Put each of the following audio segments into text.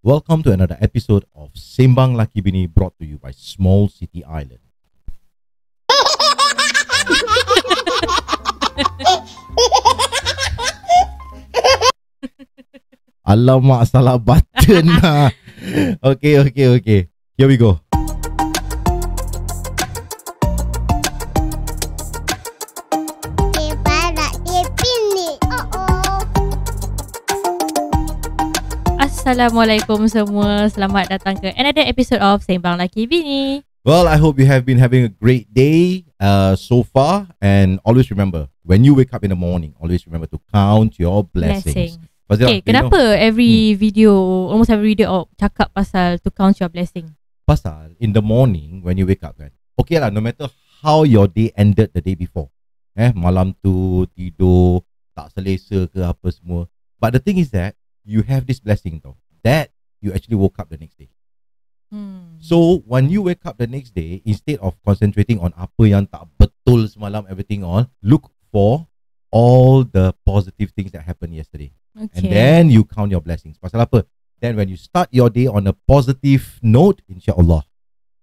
Welcome to another episode of Sembang Laki Bini brought to you by Small City Island. Alamak salah button lah. okay, okay, okay. Here we go. Assalamualaikum semua. Selamat datang ke another episode of Sembang Laki Bini. Well, I hope you have been having a great day uh, so far. And always remember, when you wake up in the morning, always remember to count your blessings. blessings. Okay, kenapa you know? every hmm. video, almost every video, oh, cakap pasal to count your blessing? Pasal, in the morning, when you wake up kan, okay lah, no matter how your day ended the day before, eh, malam tu, tidur, tak selesa ke apa semua. But the thing is that, you have this blessing though that you actually woke up the next day. Hmm. So when you wake up the next day, instead of concentrating on apa yang tak betul semalam, everything all, look for all the positive things that happened yesterday. Okay. And then you count your blessings. Pasal apa? Then when you start your day on a positive note, inshallah,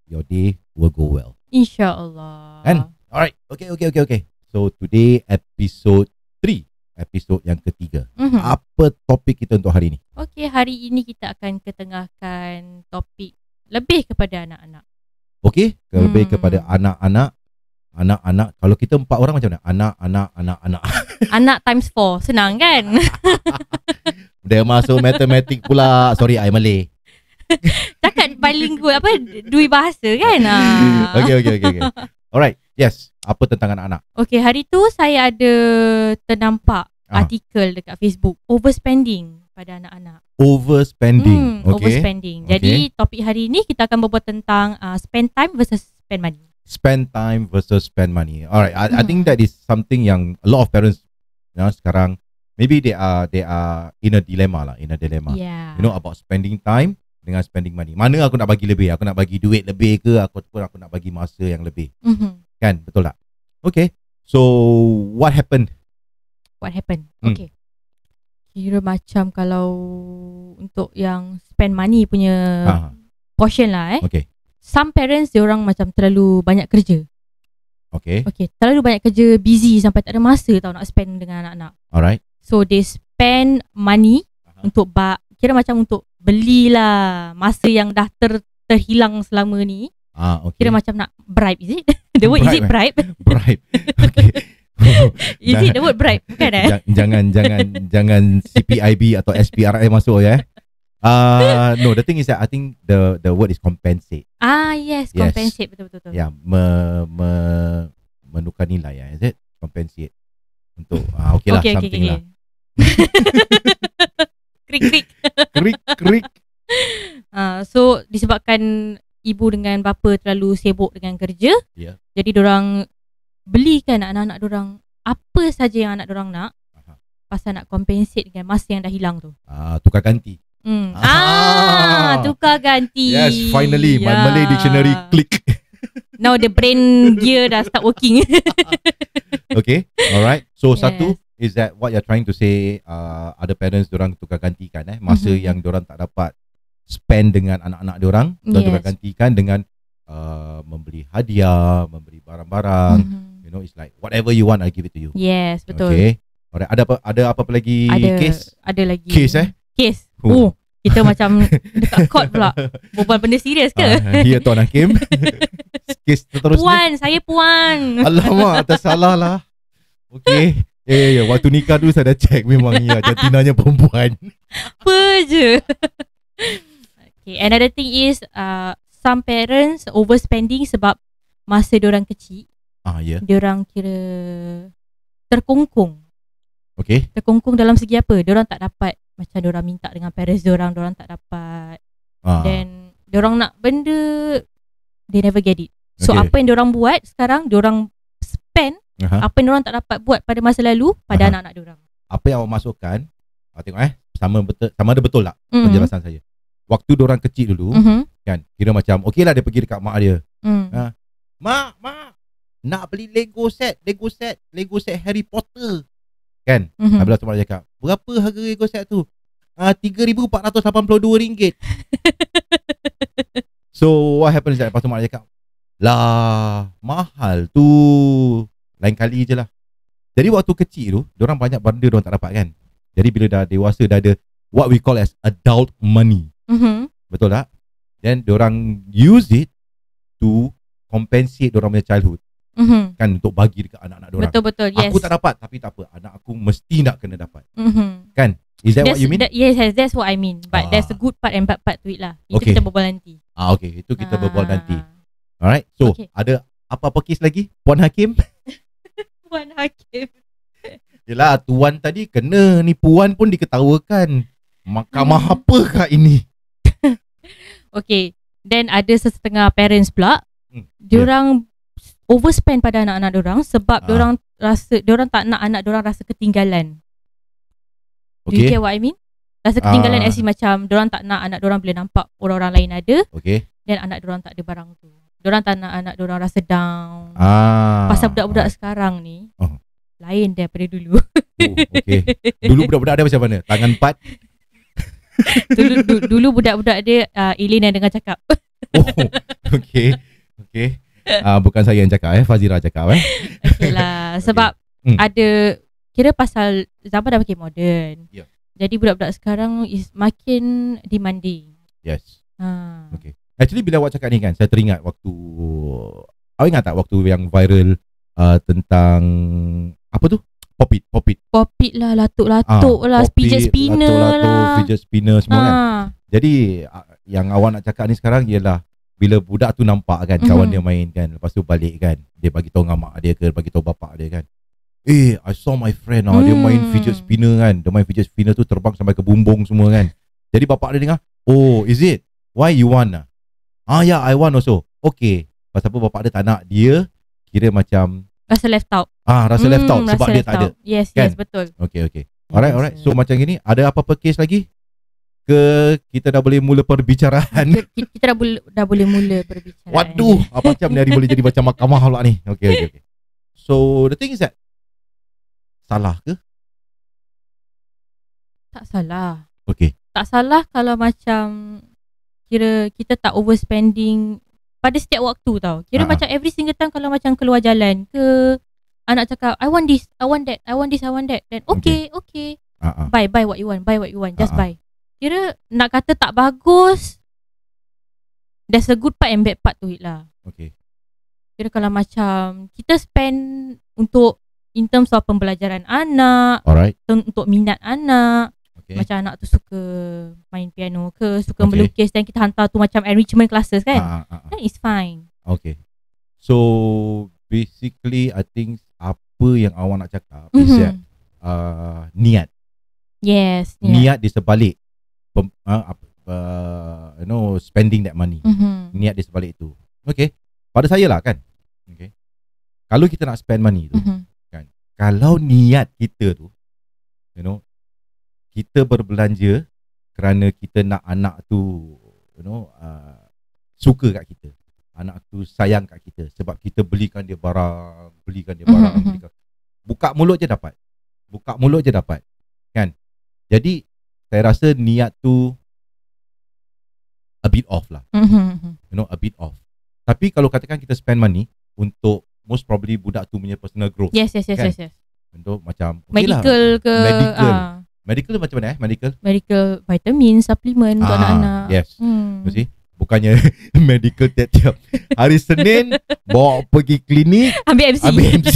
your day will go well. Inshallah. And alright, okay, okay, okay, okay. So today episode three episod yang ketiga. Mm-hmm. Apa topik kita untuk hari ini? Okey, hari ini kita akan ketengahkan topik lebih kepada anak-anak. Okey, lebih mm. kepada anak-anak. Anak-anak, kalau kita empat orang macam mana? Anak, anak, anak, anak. Anak times four, senang kan? Dia masuk matematik pula. Sorry, I Malay. Takkan paling apa, dui bahasa kan? Ah. okey, okey, okey. Alright, Yes, apa tentang anak-anak? Okay, hari tu saya ada ternampak uh. artikel dekat Facebook Overspending pada anak-anak Overspending? Hmm, okay. Overspending Jadi topik hari ni kita akan berbual tentang uh, spend time versus spend money Spend time versus spend money Alright, I, hmm. I think that is something yang a lot of parents you know, sekarang Maybe they are they are in a dilemma lah, in a dilemma yeah. You know about spending time dengan spending money. Mana aku nak bagi lebih? Aku nak bagi duit lebih ke? Aku pun aku nak bagi masa yang lebih. Mm-hmm. Kan betul tak Okay So what happened What happened hmm. Okay Kira macam kalau Untuk yang Spend money punya Aha. Portion lah eh Okay Some parents dia orang macam terlalu banyak kerja. Okay. Okay, terlalu banyak kerja, busy sampai tak ada masa tau nak spend dengan anak-anak. Alright. So, they spend money uh untuk ba- kira macam untuk belilah masa yang dah ter- terhilang selama ni. Ah, okay. Kira macam nak bribe is it? The word bribe, is it bribe? Eh? Bribe. Okay. is it the word bribe? Bukan eh? Jangan jangan jangan, jangan CPIB atau SPRM masuk ya. Eh? Uh, no, the thing is that I think the the word is compensate. Ah yes, yes. compensate betul betul. Ya, yeah, me, me, menukar nilai ya, is it? Compensate untuk ah okay lah, okay, something lah. okay, okay. lah. krik krik. krik krik. Ah uh, so disebabkan ibu dengan bapa terlalu sibuk dengan kerja. Yeah. Jadi orang belikan anak-anak orang apa saja yang anak orang nak. Aha. Pasal nak compensate dengan masa yang dah hilang tu. Ah, tukar ganti. Hmm. Ah, tukar ganti. Yes, finally yeah. my ya. Malay dictionary click. Now the brain gear dah start working. okay, alright. So yes. satu is that what you're trying to say uh, other parents orang tukar gantikan eh masa mm-hmm. yang orang tak dapat spend dengan anak-anak dia orang dan yes. gantikan dengan uh, membeli hadiah, memberi barang-barang. Mm-hmm. You know it's like whatever you want I give it to you. Yes, betul. Okay. Alright, ada apa ada apa lagi case? Ada lagi. Case eh? Case. Oh. Uh. Kita macam dekat court pula. Berbual benda serius ke? Uh, Tuan Hakim. Kes terus. Puan, saya puan. Alamak, tak salah lah. Okay. Eh, ya, ya, waktu nikah dulu saya dah check memang ya jantinanya perempuan. Apa je? Okay, another thing is uh, some parents overspending sebab masa orang kecil. Ah, ya. Yeah. Diorang kira terkungkung. Okay. Terkungkung dalam segi apa? Orang tak dapat macam orang minta dengan parents diorang, orang tak dapat. Ah. Then, diorang nak benda, they never get it. So, okay. apa yang orang buat sekarang, orang spend uh-huh. apa yang diorang tak dapat buat pada masa lalu pada uh-huh. anak-anak diorang. Apa yang awak masukkan, awak tengok eh, sama, betul, sama ada betul tak mm. penjelasan saya? waktu dia orang kecil dulu mm-hmm. kan kira macam okeylah dia pergi dekat mak dia mm. ha mak mak nak beli lego set lego set lego set harry potter kan mm-hmm. habis tu dia cakap berapa harga lego set tu ah uh, 3482 ringgit so what happened dekat pasal mak dia cakap lah mahal tu lain kali je lah jadi waktu kecil tu orang banyak benda orang tak dapat kan jadi bila dah dewasa dah ada what we call as adult money Mm-hmm. Betul tak? Then orang use it to compensate orang punya childhood. Mm-hmm. Kan untuk bagi dekat anak-anak orang. Betul betul. Yes. Aku tak dapat tapi tak apa. Anak aku mesti nak kena dapat. Mm-hmm. Kan? Is that that's, what you mean? That, yes, that's what I mean. But ah. there's a good part and bad part to it lah. Itu okay. kita berbual nanti. Ah, okay. Itu kita ah. berbual nanti. Alright. So, okay. ada apa-apa kes lagi? Puan Hakim? Puan Hakim. Yelah, Tuan tadi kena ni. Puan pun diketawakan. Mahkamah hmm. apakah ini? Okay Then ada sesetengah parents pula hmm. Diorang yeah. Overspend pada anak-anak diorang Sebab ha. diorang rasa Diorang tak nak anak diorang rasa ketinggalan okay. Do you get what I mean? Rasa ketinggalan ha. as in macam Diorang tak nak anak diorang boleh nampak Orang-orang lain ada Okay Then anak diorang tak ada barang tu Diorang tak nak anak diorang rasa down ha. Pasal budak-budak ha. sekarang ni oh. Lain daripada dulu oh, okay. Dulu budak-budak ada macam mana? Tangan empat dulu, dulu budak-budak dia uh, Elin yang dengar cakap oh, Okay Okay uh, Bukan saya yang cakap eh Fazira cakap eh Okay lah Sebab okay. Hmm. ada Kira pasal Zaman dah makin moden. yeah. Jadi budak-budak sekarang is Makin demanding Yes hmm. Ha. Okay Actually bila awak cakap ni kan Saya teringat waktu Awak ingat tak waktu yang viral uh, Tentang Apa tu popit popit popit lah latuk latuk ah, ha, lah pijet spinner lah latuk pijet spinner semua ha. kan ah. jadi ah, yang awak nak cakap ni sekarang ialah bila budak tu nampak kan kawan mm-hmm. dia main kan lepas tu balik kan dia bagi tahu dengan mak dia ke bagi tahu bapak dia kan eh i saw my friend ah mm. dia main hmm. fidget spinner kan dia main fidget spinner tu terbang sampai ke bumbung semua kan jadi bapak dia dengar oh is it why you want ah ah yeah i want also okay pasal apa bapak dia tak nak dia kira macam rasa left out Ah, rasa mm, left hmm, out sebab dia tak out. ada. Yes, kan? yes, betul. Okay, okay. Alright, alright. So macam gini, ada apa-apa case lagi? Ke kita dah boleh mula perbicaraan? Kita, kita dah, bu- dah boleh mula perbicaraan. Waduh, apa macam ni hari boleh jadi macam mahkamah pula ni. Okay, okay, okay. So, the thing is that, salah ke? Tak salah. Okay. Tak salah kalau macam kira kita tak overspending pada setiap waktu tau. Kira ha macam every single time kalau macam keluar jalan ke, anak cakap I want this, I want that, I want this, I want that. Then okay, okay. okay. Uh-huh. Ah. Buy, buy what you want, buy what you want, just uh-huh. buy. Kira nak kata tak bagus, there's a good part and bad part to it lah. Okay. Kira kalau macam kita spend untuk in terms of pembelajaran anak, Alright. untuk minat anak, okay. macam anak tu suka main piano ke, suka okay. melukis dan kita hantar tu macam enrichment classes kan, uh-huh. then it's fine. Okay. So basically I think apa yang awak nak cakap mm-hmm. is that uh, niat. Yes, niat. Niat di sebalik pem, uh, uh, you know spending that money. Mm-hmm. Niat di sebalik itu. Okay. Pada saya lah kan. Okay. Kalau kita nak spend money tu mm-hmm. kan. Kalau niat kita tu you know kita berbelanja kerana kita nak anak tu you know uh, suka kat kita anak tu sayang kat kita sebab kita belikan dia barang, belikan dia barang, mm-hmm. belikan. Buka mulut je dapat. Buka mulut je dapat. Kan? Jadi saya rasa niat tu a bit off lah. Mm-hmm. You know, a bit off. Tapi kalau katakan kita spend money untuk most probably budak tu punya personal growth. Yes, yes, yes, kan? yes, yes. Untuk macam lah, medical lah. ke medical. Uh. Medical macam mana eh? Medical. Medical vitamin, supplement ah, untuk anak-anak. Yes. Hmm. You see? Bukannya medical tiap-tiap Hari Senin Bawa pergi klinik Ambil MC Ambil MC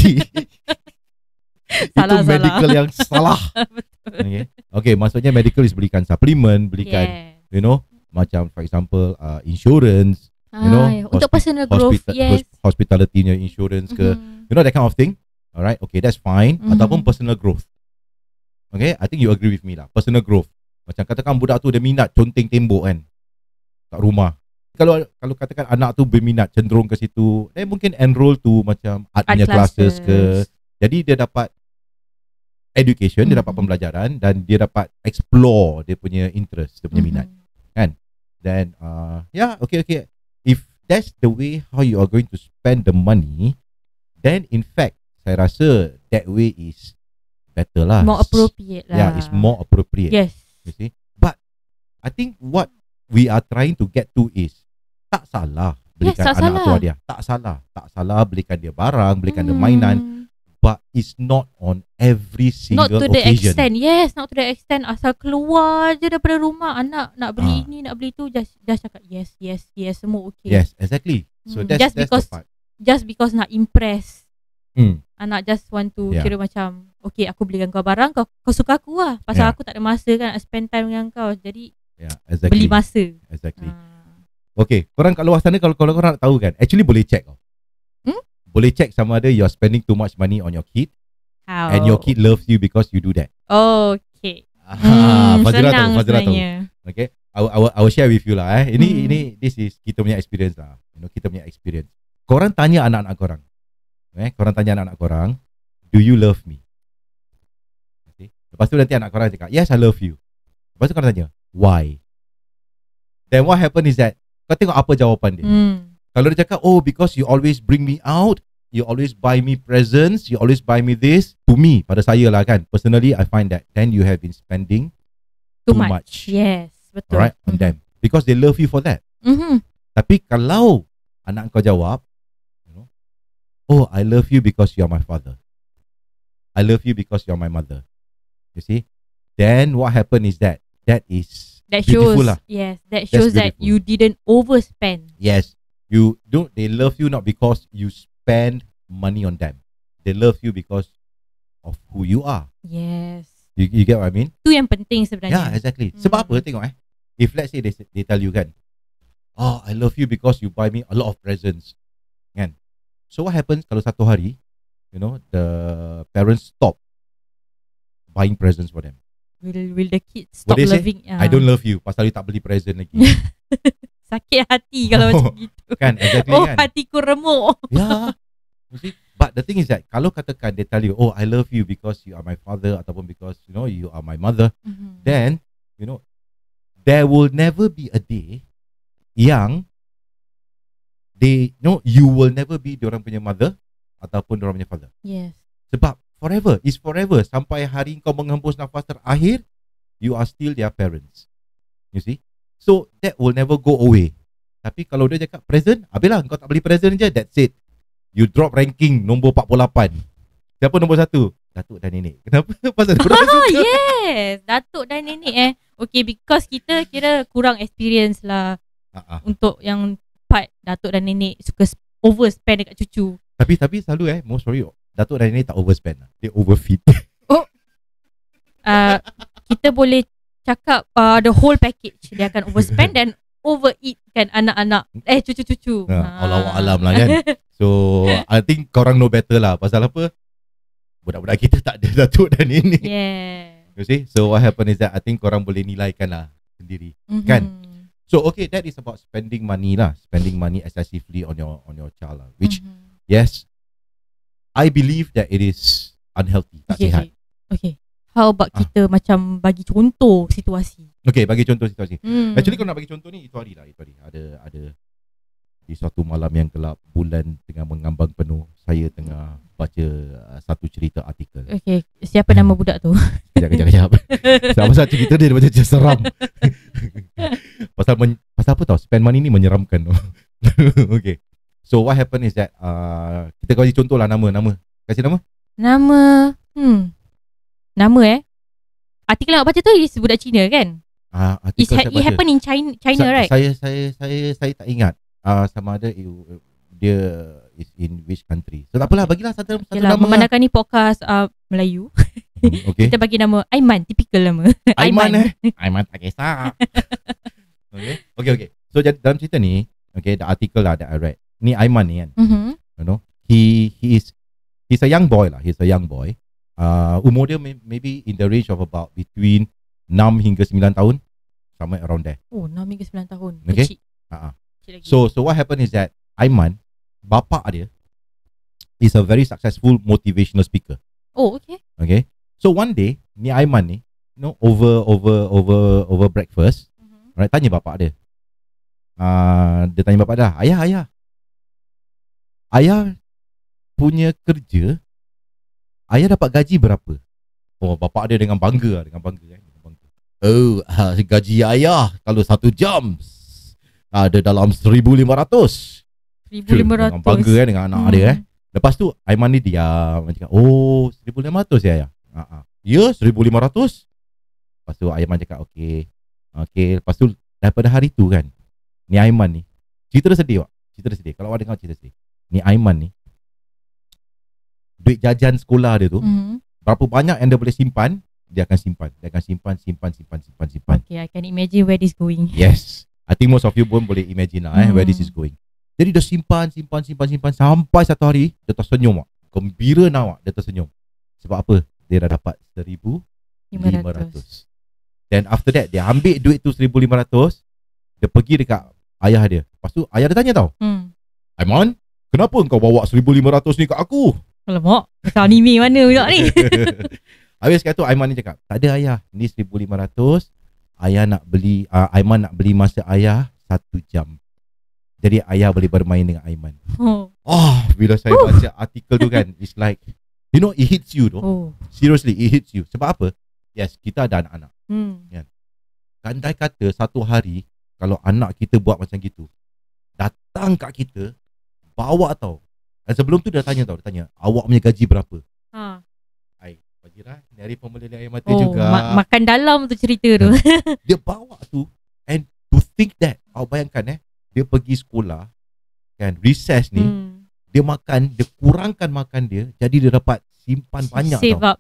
salah, Itu medical salah. yang salah okay. okay Maksudnya medical is belikan supplement Belikan yeah. You know Macam for example uh, Insurance ah, You know ah, ya. Untuk hospi- personal hospita- growth Yes Hospitality insurance ke mm-hmm. You know that kind of thing Alright Okay that's fine mm-hmm. Ataupun personal growth Okay I think you agree with me lah Personal growth Macam katakan budak tu Dia minat conteng tembok kan kat rumah. Kalau kalau katakan anak tu berminat cenderung ke situ, dia mungkin enroll tu macam art punya classes. classes ke. Jadi dia dapat education, hmm. dia dapat hmm. pembelajaran dan dia dapat explore dia punya interest, dia punya hmm. minat. Kan? Then uh yeah, okay okay. If that's the way how you are going to spend the money, then in fact saya rasa that way is better lah. More appropriate ya, lah. Yeah, it's more appropriate. Yes. You see? But I think what we are trying to get to is tak salah belikan yes, tak anak tua dia tak salah tak salah belikan dia barang belikan hmm. dia mainan hmm. but it's not on every single occasion. Not to occasion. the extent. Yes, not to the extent. Asal keluar je daripada rumah, anak nak beli ha. ni, nak beli tu, just just cakap yes, yes, yes, semua okay. Yes, exactly. So hmm, that's, just that's because, the part. Just because nak impress. Hmm. Anak just want to yeah. kira macam, okay, aku belikan kau barang, kau, kau suka aku lah. Pasal yeah. aku tak ada masa kan nak spend time dengan kau. Jadi, yeah, exactly. beli masa exactly uh. okay korang kat luar sana kalau kalau korang nak tahu kan actually boleh check hmm? boleh check sama ada you're spending too much money on your kid How? and your kid loves you because you do that oh, okay ah, hmm, Fazira tahu Fazira sebenarnya. tahu okay I will, I, will, I will share with you lah eh. Ini hmm. ini this is kita punya experience lah. You know, kita punya experience. Korang tanya anak-anak korang. Eh, korang tanya anak-anak korang, do you love me? Okay. Lepas tu nanti anak korang cakap, yes I love you. Lepas tu korang tanya, why. Then what happened is that kau tengok apa jawapan dia. Mm. Kalau dia cakap, oh because you always bring me out, you always buy me presents, you always buy me this. To me, pada saya lah kan, personally I find that then you have been spending too, too much. much. Yes, betul. Alright, on mm-hmm. them. Because they love you for that. Mm-hmm. Tapi kalau anak kau jawab, you know, oh I love you because you are my father. I love you because you are my mother. You see? Then what happened is that that is that shows lah. yes that shows that you didn't overspend yes you don't they love you not because you spend money on them they love you because of who you are yes you, you get what I mean tu yang penting sebenarnya yeah exactly mm. sebab apa tengok eh if let's say they, they tell you kan oh I love you because you buy me a lot of presents and so what happens kalau satu hari you know the parents stop buying presents for them Will will the kids stop they loving say, uh. I don't ah. love you Pasal you tak beli present lagi Sakit hati kalau oh, macam gitu Kan exactly oh, kan Oh hatiku remuk Ya yeah. But the thing is that Kalau katakan they tell you Oh I love you because you are my father Ataupun because you know You are my mother mm-hmm. Then You know There will never be a day Yang They you know You will never be Diorang punya mother Ataupun diorang punya father Yes Sebab forever it's forever sampai hari kau menghembus nafas terakhir you are still their parents you see so that will never go away tapi kalau dia cakap present habislah kau tak beli present je that's it you drop ranking nombor 48 siapa nombor satu datuk dan nenek kenapa pasal ah, yes datuk dan nenek eh Okay because kita kira kurang experience lah uh-huh. untuk yang part datuk dan nenek suka over spend dekat cucu tapi tapi selalu eh most sorry Datuk dan nenek tak overspend lah. They overfeed. Oh. Uh, kita boleh cakap uh, the whole package. Dia akan overspend dan overeat kan anak-anak. Eh, cucu-cucu. Ha, ya, ha. Ah. Allah alam lah kan. So, I think korang know better lah. Pasal apa? Budak-budak kita tak ada datuk dan ini. Yeah. You see? So, what happen is that I think korang boleh nilaikan lah sendiri. Mm-hmm. Kan? So, okay. That is about spending money lah. Spending money excessively on your on your child lah. Which, mm-hmm. yes, I believe that it is unhealthy, tak okay, sihat. Okay. okay. How about ah. kita macam bagi contoh situasi? Okay, bagi contoh situasi. Hmm. Actually, kalau nak bagi contoh ni, itu hari lah. Itu hari. Ada, ada di suatu malam yang gelap, bulan tengah mengambang penuh, saya tengah baca uh, satu cerita artikel. Okay, siapa nama budak tu? Kejap, kejap, kejap. Sebab pasal cerita dia, dia macam cerita seram. pasal, pasal apa tau, spend money ni menyeramkan. okay. So what happen is that uh, Kita kasi contoh lah nama Nama Kasih nama Nama hmm. Nama eh Artikel yang awak baca tu Is budak Cina kan uh, ha- it happen in China, China Sa- right? Saya saya saya saya tak ingat uh, sama ada it, dia is in which country. So tak apalah bagilah satu okay satu lah, nama. Lah. Memandangkan lah. ni podcast uh, Melayu. Hmm, okay. Kita bagi nama Aiman, typical nama. Aiman, Aiman. eh. Aiman tak kisah. okay. Okay okay. So dalam cerita ni, okay, the article lah that I read ni Aiman ni kan. Mm-hmm. You know, he he is he's a young boy lah. He's a young boy. Uh, umur dia may, maybe in the range of about between 6 hingga 9 tahun. Somewhere around there. Oh, 6 hingga 9 tahun. Okay. Kecil. Uh-huh. Kecil so so what happened is that Aiman, bapa dia, is a very successful motivational speaker. Oh, okay. Okay. So one day, ni Aiman ni, you know, over over over over breakfast, mm-hmm. right, tanya bapa dia. Uh, dia tanya bapa dia, ayah, ayah, Ayah punya kerja Ayah dapat gaji berapa? Oh, bapa dia dengan bangga lah, Dengan bangga eh? Dengan bangga. Oh, ha, gaji ayah Kalau satu jam Ada dalam seribu lima ratus Seribu lima ratus Dengan bangga eh? dengan anak hmm. dia eh? Hmm. Lepas tu, Aiman ni diam Dia cakap, oh, seribu lima ratus ya ayah Ya, ha, ha. yeah, seribu lima ratus Lepas tu, Aiman cakap, okey Okey, lepas tu, daripada hari tu kan Ni Aiman ni Cerita sedih, Wak Cerita sedih Kalau awak dengar, cerita sedih ni Aiman ni duit jajan sekolah dia tu mm-hmm. berapa banyak yang dia boleh simpan dia akan simpan dia akan simpan simpan simpan simpan simpan okay i can imagine where this going yes i think most of you pun boleh imagine lah eh mm. where this hmm. is going jadi dia simpan simpan simpan simpan sampai satu hari dia tersenyum ah gembira nak ah dia tersenyum sebab apa dia dah dapat 1500 then after that dia ambil duit tu 1500 dia pergi dekat ayah dia lepas tu ayah dia tanya tau hmm Aiman Kenapa kau bawa 1500 ni kat aku? Alamak, kata anime mana pula ni? Habis kata tu Aiman ni cakap, tak ada ayah. Ni 1500, ayah nak beli, uh, Aiman nak beli masa ayah satu jam. Jadi ayah boleh bermain dengan Aiman. Oh. oh bila saya Oof. Oh. baca artikel tu kan, it's like, you know, it hits you though. Oh. Seriously, it hits you. Sebab apa? Yes, kita ada anak-anak. Hmm. Kan? Kandai kata satu hari, kalau anak kita buat macam gitu, datang kat kita, bawa tau Dan eh, sebelum tu dia tanya tau Dia tanya Awak punya gaji berapa ha. Ai, bagilah Dari pembelian air mata oh, juga ma- Makan dalam tu cerita tu kan? Dia bawa tu And to think that Awak bayangkan eh Dia pergi sekolah Kan Recess ni hmm. Dia makan Dia kurangkan makan dia Jadi dia dapat Simpan Save banyak tau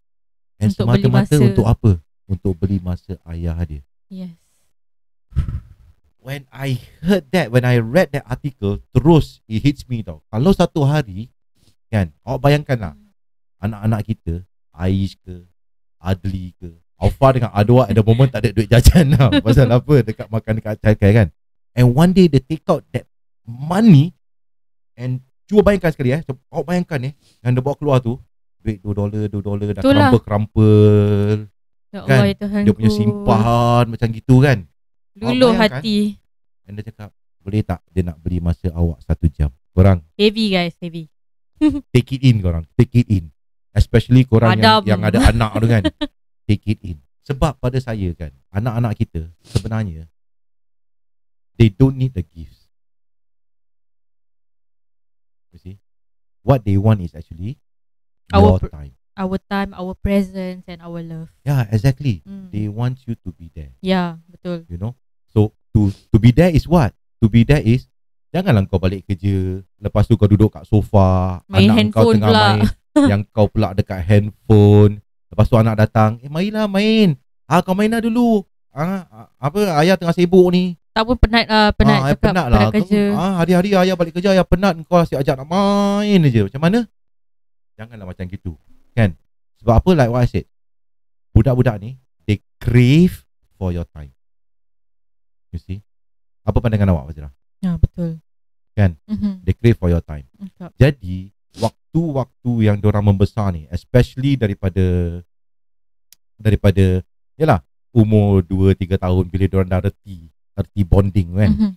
And semata-mata Untuk apa? Untuk beli masa ayah dia Yes when I heard that, when I read that article, terus it hits me tau. Kalau satu hari, kan, awak bayangkanlah anak-anak kita, Ais ke, Adli ke, Alfa dengan Adwa at the moment tak ada duit jajan lah. Pasal apa, dekat makan dekat childcare kan. And one day they take out that money and cuba bayangkan sekali eh. Awak bayangkan eh, yang dia bawa keluar tu, duit $2, $2 dah kerampa-kerampa. Ya kan? Dia punya simpan macam gitu kan. Luluh kan? hati. Dan dia cakap, boleh tak dia nak beri masa awak satu jam? Korang. Heavy guys, heavy. take it in korang. Take it in. Especially korang yang, yang ada anak tu kan. Take it in. Sebab pada saya kan, anak-anak kita sebenarnya, they don't need the gifts. You see? What they want is actually our your time. Our time, our presence and our love. Yeah, exactly. Mm. They want you to be there. Yeah, betul. You know? So to to be there is what? To be there is janganlah kau balik kerja lepas tu kau duduk kat sofa, main anak handphone kau tengah pula. main yang kau pula dekat handphone. Lepas tu anak datang, eh mainlah main. Ah ha, kau mainlah dulu. Ah ha, apa ayah tengah sibuk ni. Tak pun penat uh, penat ha, cakap penat lah. kerja. Ah hari-hari ayah balik kerja ayah penat kau asyik ajak nak main aje. Macam mana? Janganlah macam gitu. Kan? Sebab apa like what I said? Budak-budak ni they crave for your time. You see? Apa pandangan awak Fazira? Ya, betul. Kan? Mm-hmm. They crave for your time. Betul. Jadi, waktu-waktu yang diorang membesar ni, especially daripada daripada yalah, umur 2 3 tahun bila diorang dah reti, reti bonding kan. Mm-hmm.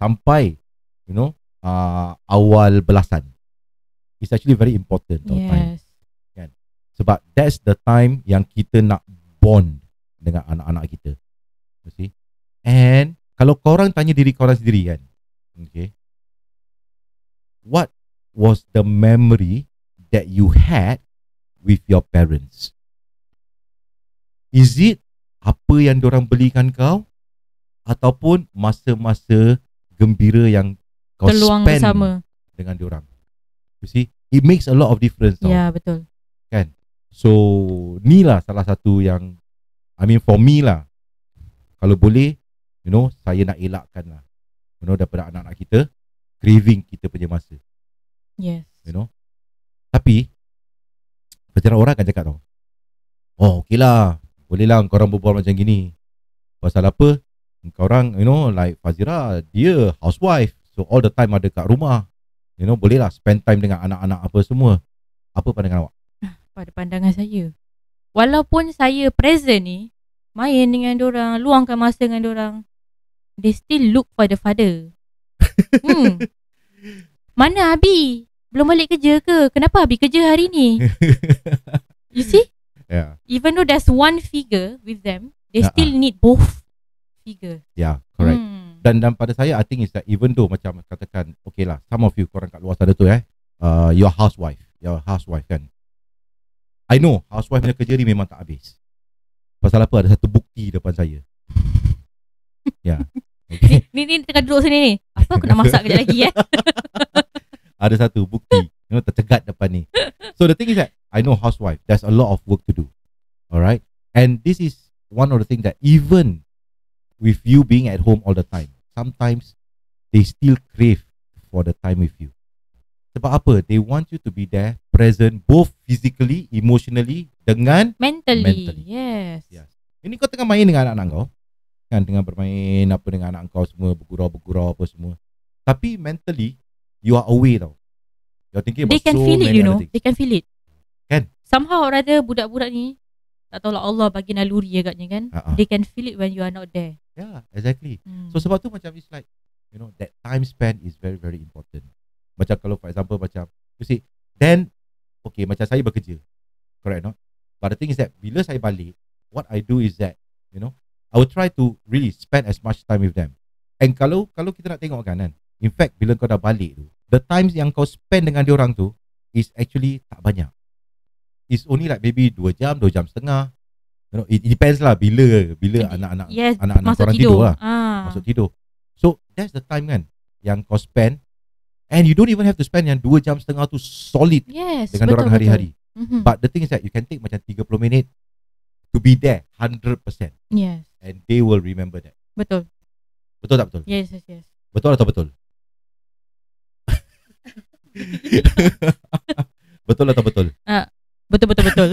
Sampai you know, uh, awal belasan. It's actually very important to yes. time. Kan? Sebab that's the time yang kita nak bond dengan anak-anak kita. You see? And kalau korang tanya diri korang sendiri kan. Okay. What was the memory that you had with your parents? Is it apa yang diorang belikan kau? Ataupun masa-masa gembira yang kau Terluang spend bersama. dengan diorang? You see, it makes a lot of difference. Ya, yeah, betul. Kan? So, ni lah salah satu yang, I mean for me lah, kalau boleh, you know saya nak elakkan lah you know daripada anak-anak kita craving kita punya masa yes you know tapi macam orang akan cakap tau oh okey lah boleh lah korang berbual macam gini pasal apa orang you know like Fazira dia housewife so all the time ada kat rumah you know boleh lah spend time dengan anak-anak apa semua apa pandangan awak ah, pada pandangan saya walaupun saya present ni main dengan dia orang luangkan masa dengan orang They still look for the father Hmm Mana Abi? Belum balik kerja ke? Kenapa Abi kerja hari ni? you see? Yeah. Even though there's one figure with them They uh still ah. need both figure Yeah, correct hmm. Dan dan pada saya, I think is that even though macam katakan Okay lah, some of you korang kat luar sana tu eh uh, Your housewife Your housewife kan I know housewife punya kerja ni memang tak habis Pasal apa? Ada satu bukti depan saya Ya, Okay. Ni, ni, tengah duduk sini ni. Apa aku nak masak kejap lagi eh? Ada satu bukti. You know, tercegat depan ni. So the thing is that I know housewife. There's a lot of work to do. Alright. And this is one of the things that even with you being at home all the time, sometimes they still crave for the time with you. Sebab apa? They want you to be there, present both physically, emotionally dengan mentally. mentally. Yes. yes. Ini kau tengah main dengan anak-anak kau kan dengan bermain apa dengan anak kau semua bergurau-bergurau apa semua tapi mentally you are away tau you are about they can so feel it you know they can feel it kan somehow or other budak-budak ni tak tahu lah Allah bagi naluri agaknya kan uh-huh. they can feel it when you are not there yeah exactly hmm. so sebab tu macam it's like you know that time span is very very important macam kalau for example macam you see then okay macam saya bekerja correct not but the thing is that bila saya balik what I do is that you know I will try to really spend as much time with them. And kalau kalau kita nak tengok kan, kan in fact bila kau dah balik tu, the times yang kau spend dengan dia orang tu is actually tak banyak. It's only like maybe 2 jam, 2 jam setengah. You know, it, depends lah bila bila anak-anak yes, anak-anak kau orang tidur, tidur lah. Ah. Masuk tidur. So that's the time kan yang kau spend and you don't even have to spend yang 2 jam setengah tu solid yes, dengan orang hari-hari. Mm-hmm. But the thing is that you can take macam 30 minit to be there 100%. Yes. and they will remember that. Betul. Betul tak betul? Yes, yes, yes. Betul atau betul? betul atau betul? Uh, betul betul betul.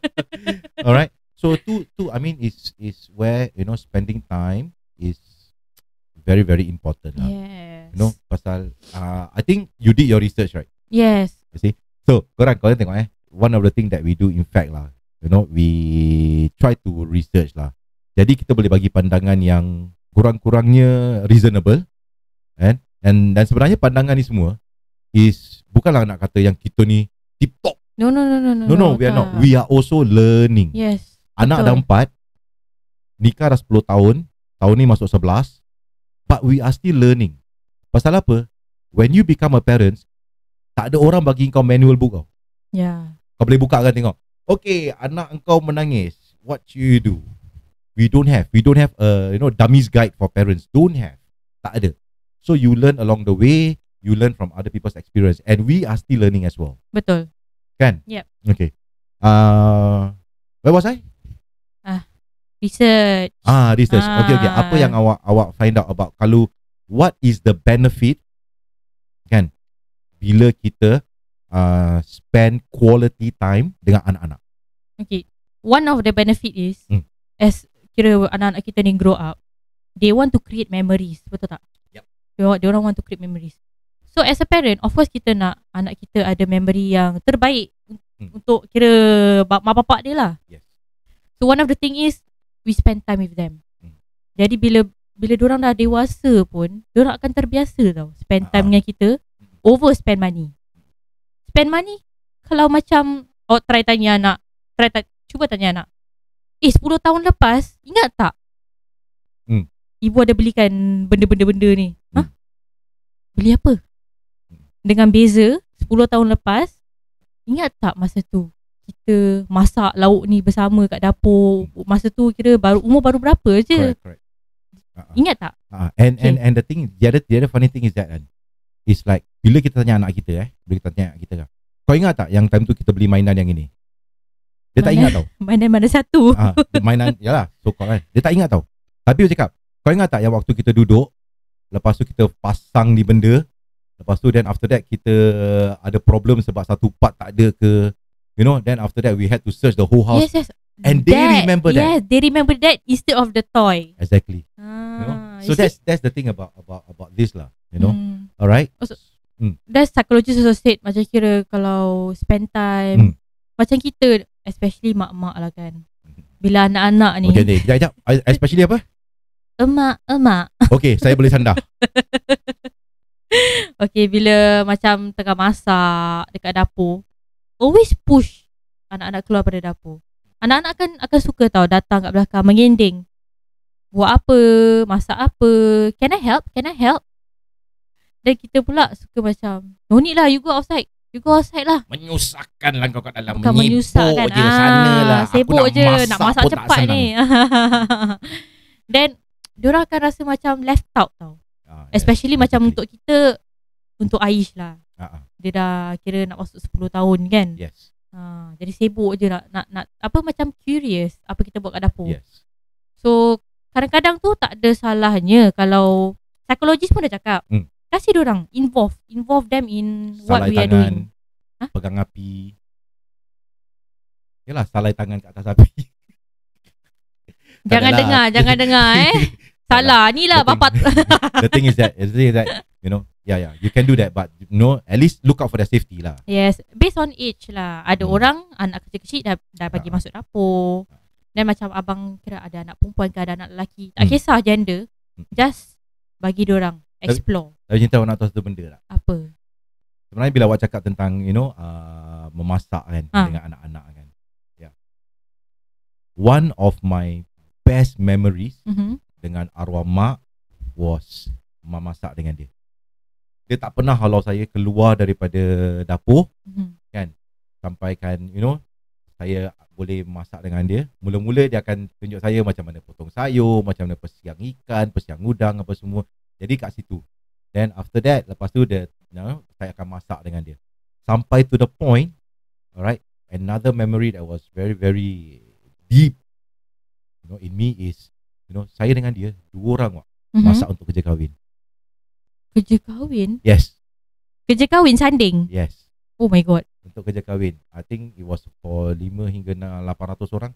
Alright. So two two I mean is is where you know spending time is very very important lah. Yes. You know pasal uh, I think you did your research right? Yes. You see. So korang korang tengok eh one of the thing that we do in fact lah you know we try to research lah Jadi kita boleh bagi pandangan yang kurang-kurangnya reasonable and And dan sebenarnya pandangan ni semua is bukanlah nak kata yang kita ni tip top. No no no no no. No no, no, no we are tak. not. We are also learning. Yes. Anak ada empat, nikah dah 10 tahun, tahun ni masuk 11. But we are still learning. Pasal apa? When you become a parents, tak ada orang bagi kau manual book kau. Ya. Yeah. Kau boleh buka kan tengok. Okay, anak kau menangis. What you do? We don't have. We don't have a you know dummies guide for parents. Don't have. Tak ada. So you learn along the way. You learn from other people's experience, and we are still learning as well. Betul. Kan? Yep. Okay. Uh, where was I? Ah, research. Ah, research. Ah. Okay, okay. Apa ah. yang awak awak find out about kalau what is the benefit? Kan? Bila kita uh, spend quality time dengan anak-anak. Okay. One of the benefit is hmm. as kira anak-anak kita ni grow up they want to create memories betul tak yep they orang want to create memories so as a parent of course kita nak anak kita ada memory yang terbaik hmm. untuk kira mak bap- bapak dia lah yes so one of the thing is we spend time with them hmm. jadi bila bila orang dah dewasa pun orang akan terbiasa tau spend time uh-huh. dengan kita hmm. over spend money spend money kalau macam oh try tanya anak try ta- cuba tanya anak Eh 10 tahun lepas Ingat tak hmm. Ibu ada belikan Benda-benda-benda ni hmm. Ha? Beli apa Dengan beza 10 tahun lepas Ingat tak masa tu Kita masak lauk ni bersama kat dapur hmm. Masa tu kira baru umur baru berapa je correct, correct. Uh-huh. Ingat tak? Uh-huh. And, okay. and, and the thing the other, the other funny thing is that kan It's like Bila kita tanya anak kita eh Bila kita tanya anak kita kan, Kau ingat tak yang time tu kita beli mainan yang ini dia tak ingat tau. Ah, mainan mana satu. Ha, mainan, yalah. So kau kan. Dia tak ingat tau. Tapi dia cakap, kau ingat tak yang waktu kita duduk, lepas tu kita pasang ni benda, lepas tu then after that kita ada problem sebab satu part tak ada ke, you know, then after that we had to search the whole house. Yes, yes. And they remember that. Yes, they remember that instead of the toy. Exactly. Ah, you know? So that's it? that's the thing about about about this lah, you know. Hmm. Alright. so Hmm. That's psychologist also said Macam kira Kalau spend time hmm. Macam kita Especially mak-mak lah kan mhm. Bila anak-anak ni Okay, okay. Sekejap, sekejap Especially apa? Emak, emak Okay, saya boleh sandar Okay, bila macam tengah masak Dekat dapur Always push Anak-anak keluar pada dapur Anak-anak kan akan suka tau Datang kat belakang Mengending Buat apa Masak apa Can I help? Can I help? Dan kita pula suka macam No need lah, you go outside You go outside lah Menyusahkan lah kau kat dalam Bukan Menyibuk menyusahkan. je sana ah, lah Sibuk je Nak masak cepat ni Then Diorang akan rasa macam left out tau ah, Especially yes, macam okay. untuk kita Untuk Aish lah ah, ah. Dia dah kira nak masuk 10 tahun kan Yes ah, Jadi sibuk je nak, nak, nak Apa macam curious Apa kita buat kat dapur Yes So Kadang-kadang tu tak ada salahnya Kalau Psikologis pun dah cakap hmm kasih dia orang involve involve them in what we tangan, are doing. Ha? Pegang api. Yalah salai tangan kat atas api. jangan dengar, lah. jangan dengar eh. Salah ni lah bapak. the thing is that, is that you know, yeah yeah, you can do that but you no, know, at least look out for their safety lah. Yes, based on age lah. Ada hmm. orang anak kecil-kecil dah dah bagi ha. masuk dapur. Dan macam abang kira ada anak perempuan ke ada anak lelaki. Tak hmm. kisah gender. Hmm. Just bagi dia orang explore. Tapi cinta awak nak tahu satu benda tak? Apa? Sebenarnya bila awak cakap tentang you know uh, memasak kan ha. dengan anak-anak kan. Yeah. One of my best memories mm-hmm. dengan arwah mak was memasak dengan dia. Dia tak pernah halau saya keluar daripada dapur mm-hmm. kan. Sampaikan you know saya boleh masak dengan dia. Mula-mula dia akan tunjuk saya macam mana potong sayur, macam mana persiang ikan, persiang udang apa semua. Jadi kat situ Then after that Lepas tu dia you know, Saya akan masak dengan dia Sampai to the point Alright Another memory that was very very Deep You know in me is You know saya dengan dia Dua orang wak mm-hmm. Masak untuk kerja kahwin Kerja kahwin? Yes Kerja kahwin sanding? Yes Oh my god Untuk kerja kahwin I think it was for 5 hingga 800 orang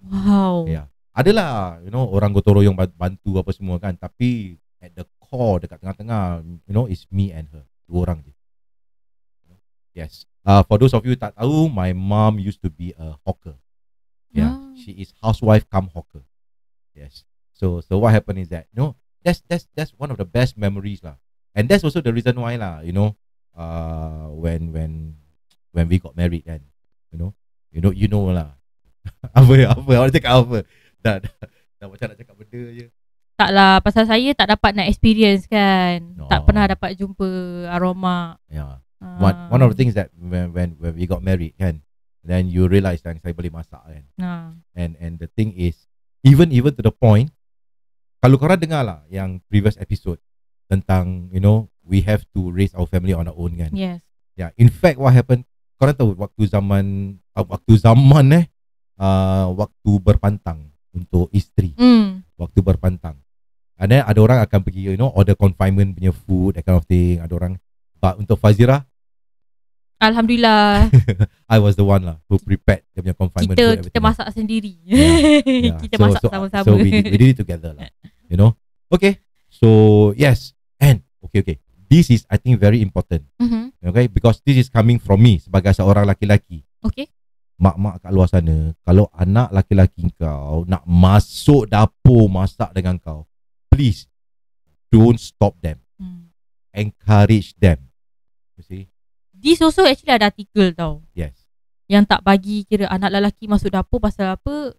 Wow yeah. Adalah, you know, orang gotong royong bantu apa semua kan. Tapi at the core dekat tengah-tengah you know it's me and her dua orang je yes uh, for those of you tak tahu my mom used to be a hawker yeah wow. Ah. she is housewife come hawker yes so so what happened is that you know that's that's that's one of the best memories lah and that's also the reason why lah you know uh when when when we got married then kan, you know you know you know lah apa apa orang cakap apa dah dah macam nak cakap benda je taklah pasal saya tak dapat nak experience kan oh. tak pernah dapat jumpa aroma yeah ya. uh. one of the things that when when when we got married kan then you realise kan saya boleh masak kan uh. and and the thing is even even to the point kalau korang dengar lah yang previous episode tentang you know we have to raise our family on our own kan yes yeah in fact what happened korang tahu waktu zaman waktu zaman eh uh, waktu berpantang untuk isteri mm waktu berpantang. And then ada orang akan pergi you know order confinement punya food that kind of thing. Ada orang but untuk Fazira Alhamdulillah I was the one lah Who prepared Dia punya confinement Kita, kita masak sendiri yeah. Yeah. Kita so, masak so, sama-sama So we did, we did it together lah You know Okay So yes And Okay okay This is I think very important mm-hmm. Okay Because this is coming from me Sebagai seorang lelaki-lelaki Okay mak-mak kat luar sana, kalau anak laki-laki kau nak masuk dapur masak dengan kau, please don't stop them. Hmm. Encourage them. You see? This also actually ada artikel tau. Yes. Yang tak bagi kira anak lelaki masuk dapur pasal apa?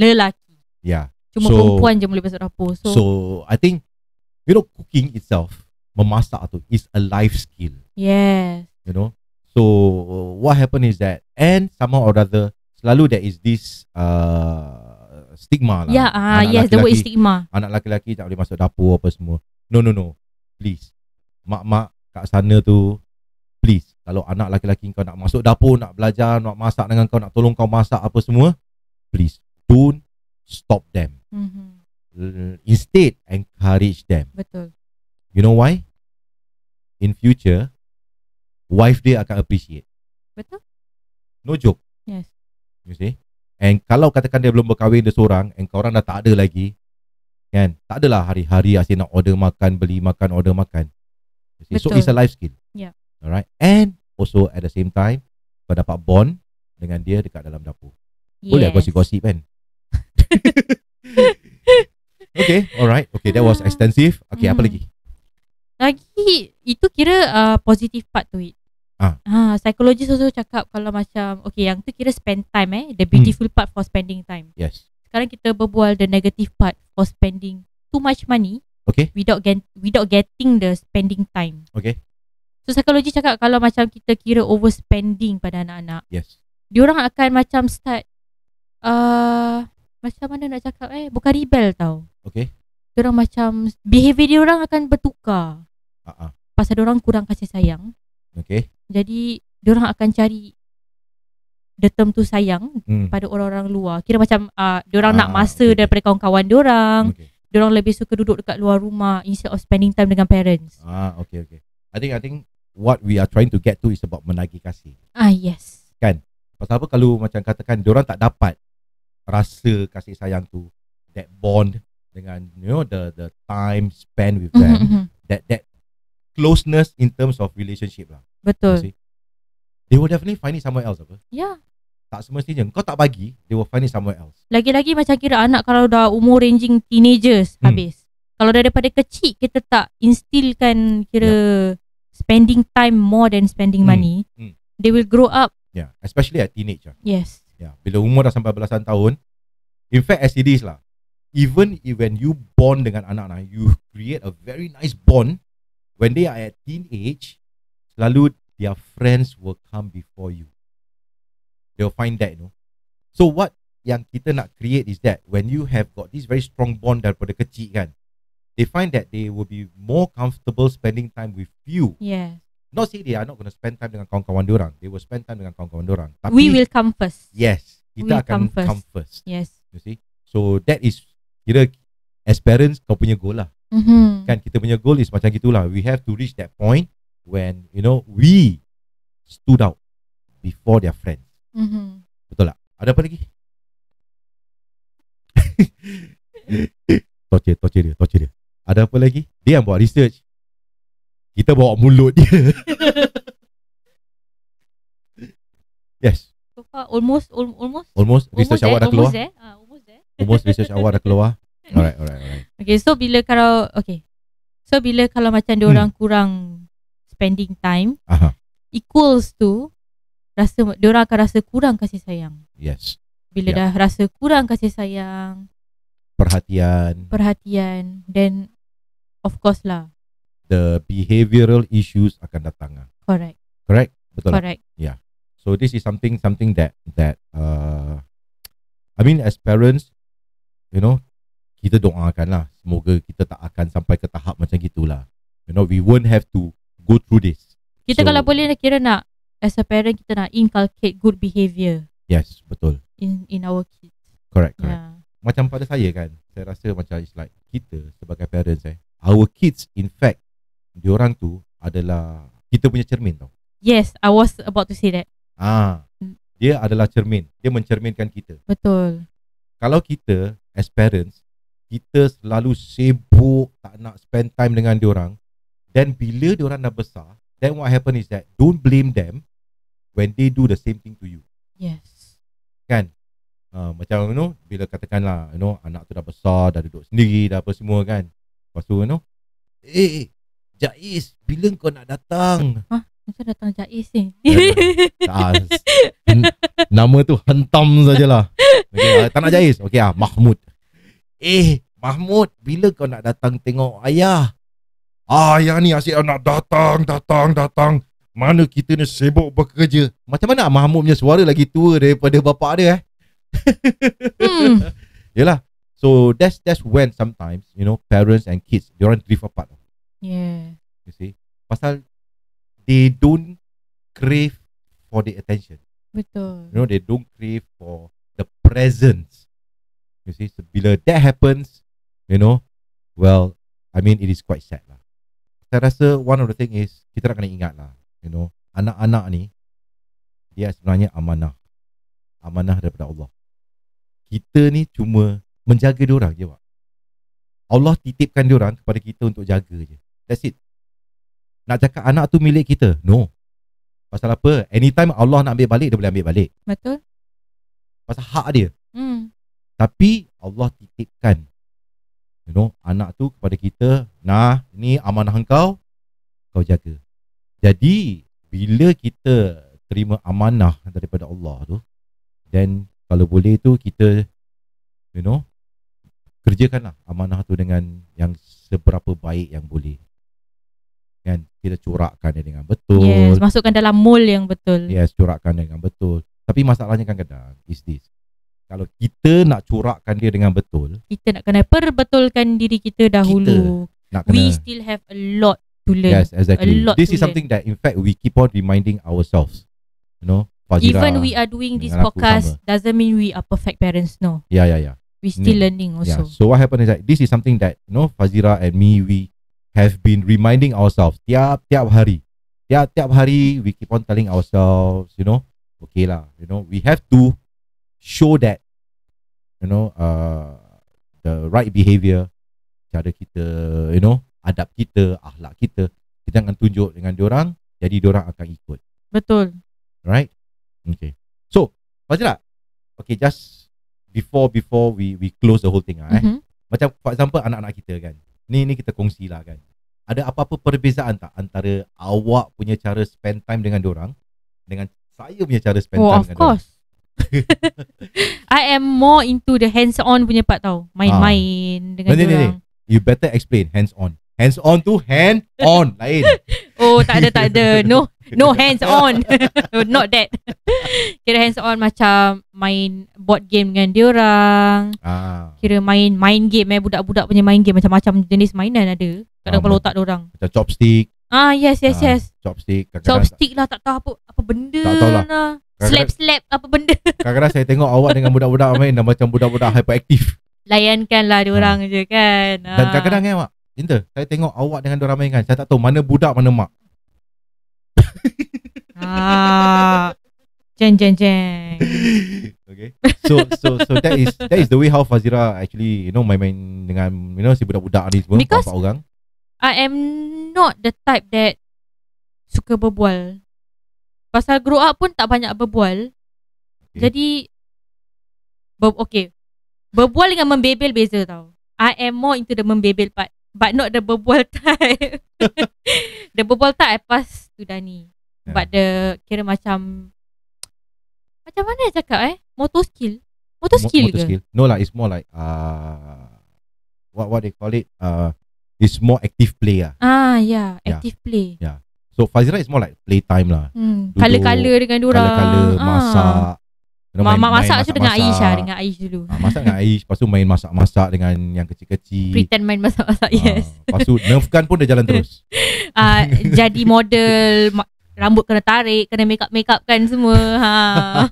Lelaki. Yeah. Cuma so, perempuan je boleh masuk dapur. So, so, I think, you know, cooking itself, memasak tu, is a life skill. Yes. You know? So what happen is that and somehow or other selalu there is this uh, stigma lah. Yeah, ya, uh, anak yes, the word stigma. Anak lelaki tak boleh masuk dapur apa semua. No, no, no. Please. Mak-mak kat sana tu, please. Kalau anak lelaki kau nak masuk dapur, nak belajar, nak masak dengan kau, nak tolong kau masak apa semua, please. Don't stop them. Mm -hmm. Instead, encourage them. Betul. You know why? In future, wife dia akan appreciate. Betul. No joke. Yes. You see? And kalau katakan dia belum berkahwin dia seorang and kau orang dah tak ada lagi, kan? Tak adalah hari-hari asyik nak order makan, beli makan, order makan. You see? Betul. So, it's a life skill. Yeah. Alright? And also at the same time, kau dapat bond dengan dia dekat dalam dapur. Yes. Boleh gosip-gosip kan? okay, alright. Okay, that was ah. extensive. Okay, hmm. apa lagi? Lagi, itu kira uh, positive part to it. Ah. ah, psikologi also cakap kalau macam okay yang tu kira spend time eh, the hmm. beautiful hmm. part for spending time. Yes. Sekarang kita berbual the negative part for spending too much money. Okay. Without get, without getting the spending time. Okay. So psikologi cakap kalau macam kita kira overspending pada anak-anak. Yes. Diorang akan macam start uh, macam mana nak cakap eh, bukan rebel tau. Okay. Diorang macam behavior diorang akan bertukar. Ah. Uh-uh. Pasal diorang kurang kasih sayang. Okay. Jadi orang akan cari the term tu sayang hmm. pada orang-orang luar. Kira macam uh, orang ah, nak ah, masa okay. daripada kawan-kawan orang. Okay. Orang lebih suka duduk dekat luar rumah instead of spending time dengan parents. Ah, okay, okay. I think I think what we are trying to get to is about menagi kasih. Ah, yes. Kan? Pasal apa kalau macam katakan orang tak dapat rasa kasih sayang tu that bond dengan you know the the time spend with mhm, them mhm. that that closeness in terms of relationship lah. Betul. They will definitely find it somewhere else apa? Yeah. Tak semestinya kau tak bagi, they will find it somewhere else. Lagi-lagi macam kira anak kalau dah umur ranging teenagers hmm. habis. Kalau daripada kecil kita tak instilkan kira yeah. spending time more than spending hmm. money, hmm. they will grow up. Yeah, especially at teenage. Lah. Yes. Yeah, bila umur dah sampai belasan tahun, in fact as it is lah. Even when you bond dengan anak anak you create a very nice bond when they are at teenage, selalu their friends will come before you. They'll find that, you know. So what yang kita nak create is that when you have got this very strong bond daripada kecil kan, they find that they will be more comfortable spending time with you. Yes. Not say they are not going to spend time dengan kawan-kawan orang. They will spend time dengan kawan-kawan orang. Tapi we will come first. Yes. Kita we akan come first. come first. Yes. You see? So that is kira as parents kau punya goal lah. Mm-hmm. Kan kita punya goal is macam gitulah. We have to reach that point when you know we stood out before their friends. Mm-hmm. Betul tak? Ada apa lagi? torture, torture dia, torture dia. Ada apa lagi? Dia yang buat research. Kita bawa mulut dia. yes. So far, almost, almost. Almost, almost research eh, awak dah almost keluar. Eh? Uh, almost, eh? almost research awak dah keluar alright, Okay, so bila kalau okay, so bila kalau macam dia hmm. orang hmm. kurang spending time, uh equals to rasa dia orang akan rasa kurang kasih sayang. Yes. Bila yep. Ya. dah rasa kurang kasih sayang, perhatian, perhatian, then of course lah. The behavioral issues akan datang. lah. Correct. Correct. Betul. Lah. Correct. Lah. Ya. Yeah. So this is something something that that uh, I mean as parents, you know, kita doakan lah semoga kita tak akan sampai ke tahap macam gitulah you know we won't have to go through this kita so, kalau boleh nak kira nak as a parent kita nak inculcate good behaviour. yes betul in in our kids correct correct yeah. macam pada saya kan saya rasa macam it's like kita sebagai parents eh our kids in fact diorang tu adalah kita punya cermin tau yes i was about to say that ah dia adalah cermin dia mencerminkan kita betul kalau kita as parents kita selalu sibuk tak nak spend time dengan dia orang then bila dia orang dah besar then what happen is that don't blame them when they do the same thing to you yes kan uh, macam you know bila katakanlah you know anak tu dah besar dah duduk sendiri dah apa semua kan lepas tu you know eh, eh Jaiz, bila kau nak datang huh? Macam datang Jais ni. Ah, nama tu hentam sajalah. Okay, ah, tak nak Jais. Okey ah, Mahmud. Eh, Mahmud, bila kau nak datang tengok ayah? Ah, ayah ni asyik nak datang, datang, datang. Mana kita ni sibuk bekerja. Macam mana Mahmud punya suara lagi tua daripada bapa dia eh? Hmm. Yalah. So, that's that's when sometimes, you know, parents and kids, they orang drift apart. Yeah. You see? Pasal they don't crave for the attention. Betul. You know, they don't crave for the presence. You see, so bila that happens, you know, well, I mean, it is quite sad lah. Saya rasa one of the thing is, kita nak kena ingat lah, you know, anak-anak ni, dia sebenarnya amanah. Amanah daripada Allah. Kita ni cuma menjaga diorang je, Pak. Allah titipkan diorang kepada kita untuk jaga je. That's it. Nak cakap anak tu milik kita? No. Pasal apa? Anytime Allah nak ambil balik, dia boleh ambil balik. Betul. Pasal hak dia. Hmm. Tapi Allah titipkan you know, anak tu kepada kita. Nah, ini amanah engkau. Kau jaga. Jadi, bila kita terima amanah daripada Allah tu, then kalau boleh tu kita, you know, kerjakanlah amanah tu dengan yang seberapa baik yang boleh. Kan? Kita curahkan dia dengan betul. Yes, masukkan dalam mul yang betul. Yes, curahkan dengan betul. Tapi masalahnya kan kadang, is this kalau kita nak curahkan dia dengan betul kita nak kena perbetulkan diri kita dahulu kita nak kena, we still have a lot to learn yes exactly this to is something that in fact we keep on reminding ourselves you know Fazira even we are doing this podcast sama. doesn't mean we are perfect parents no yeah yeah yeah we still yeah. learning ya. also yeah. so what happened is that this is something that you know Fazira and me we have been reminding ourselves tiap tiap hari tiap tiap hari we keep on telling ourselves you know okay lah you know we have to show that you know uh, the right behavior cara kita you know adab kita akhlak kita kita akan tunjuk dengan orang, jadi orang akan ikut betul right okay so macam Fazila okay just before before we we close the whole thing ah, eh. mm-hmm. eh macam for example anak-anak kita kan ni ni kita kongsilah kan ada apa-apa perbezaan tak antara awak punya cara spend time dengan orang, dengan saya punya cara spend oh, time of dengan course. I am more into the hands on punya part tau. Main-main ha. dengan orang. You better explain hands on. Hands on to hand on lain. Oh tak ada tak ada. No no hands on. Not that. Kira hands on macam main board game dengan dia orang. Ah. Kira main main game eh budak-budak punya main game macam-macam jenis mainan ada. Kadang ah, kalau ah, otak dia orang. Macam chopstick. Ah yes yes ah, yes. Chopstick. Chopstick lah tak tahu apa apa benda. Tak tahu lah. lah. Slap slap apa benda Kadang-kadang saya tengok awak dengan budak-budak main Dan macam budak-budak hyperaktif Layankan lah orang ha. je kan Dan ah. kadang-kadang kan eh, mak Cinta saya tengok awak dengan diorang main kan Saya tak tahu mana budak mana mak ah. Jeng jeng jeng Okay So so so that is that is the way how Fazira actually you know main-main dengan you know si budak-budak ni semua Because orang. I am not the type that suka berbual Pasal grow up pun tak banyak berbual. Okay. Jadi ber, okay. Berbual dengan membebel beza tau. I am more into the membebel part. But not the berbual type. the berbual type I pass to Dani. Yeah. But the kira macam macam mana nak cakap eh? Motor skill. Motor skill Mo- ke? No lah, it's more like uh, what what they call it? Uh, it's more active play lah. Ah, yeah. Ya. Active yeah. play. Yeah. So Fazira is more like playtime lah. Hmm. Color-color dengan ah. dia orang. Color-color masak. Ah. Mama masak, masak tu dengan Aish lah, dengan Aish dulu. Ha, masak dengan Aish, pasu main masak-masak dengan yang kecil-kecil. Pretend main masak-masak, ah, yes. Ha, lepas tu pun dia jalan terus. Ah, jadi model rambut kena tarik, kena make up make up kan semua. Ha.